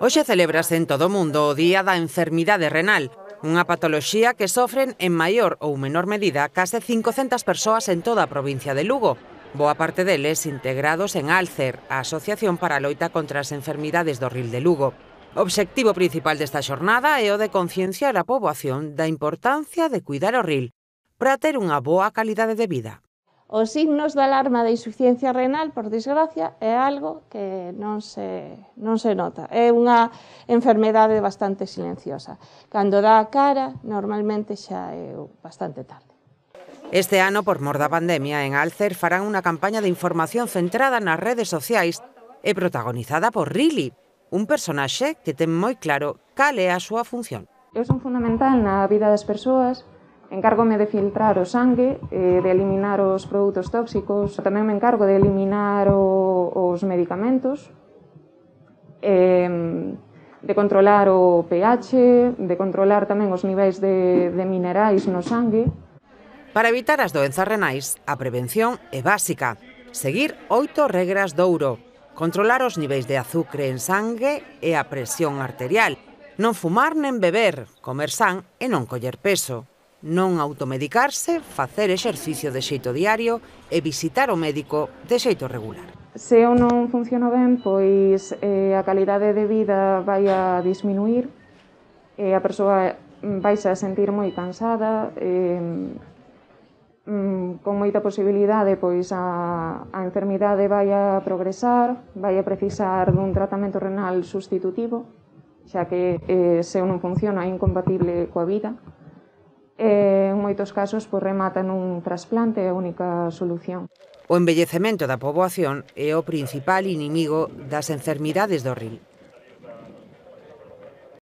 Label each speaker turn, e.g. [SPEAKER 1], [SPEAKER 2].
[SPEAKER 1] Hoxe celebrase en todo o mundo o Día da Enfermidade Renal, unha patoloxía que sofren en maior ou menor medida case 500 persoas en toda a provincia de Lugo, boa parte deles integrados en ALCER, a Asociación para a Loita contra as Enfermidades do Ril de Lugo. O obxectivo principal desta xornada é o de concienciar a poboación da importancia de cuidar o ril para ter unha boa calidade de vida. Os signos
[SPEAKER 2] de alarma de insuficiencia renal, por desgracia, é algo que non se, non se nota. É unha enfermedade bastante silenciosa. Cando dá a cara, normalmente xa é bastante tarde.
[SPEAKER 1] Este ano, por mor da pandemia, en Alcer farán unha campaña de información centrada nas redes sociais e protagonizada por Rili, un personaxe que ten moi claro cal é a súa función.
[SPEAKER 3] Eu son fundamental na vida das persoas, Encárgome de filtrar o sangue, eh, de eliminar os produtos tóxicos, tamén me encargo de eliminar o, os medicamentos, eh, de controlar o pH, de controlar tamén os niveis de, de minerais no sangue.
[SPEAKER 1] Para evitar as doenzas renais, a prevención é básica. Seguir oito regras d'ouro, ouro, controlar os niveis de azucre en sangue e a presión arterial, non fumar nen beber, comer san e non coller peso non automedicarse, facer exercicio de xeito diario e visitar o médico de xeito regular.
[SPEAKER 3] Se eu non funciono ben, pois eh, a calidade de vida vai a disminuir, eh, a persoa vai a sentir moi cansada, eh, con moita posibilidade pois a, a enfermidade vai a progresar, vai a precisar dun tratamento renal sustitutivo, xa que eh, se eu non funciona é incompatible coa vida e en moitos casos pois, remata nun trasplante a única solución.
[SPEAKER 1] O envellecemento da poboación é o principal inimigo das enfermidades do río.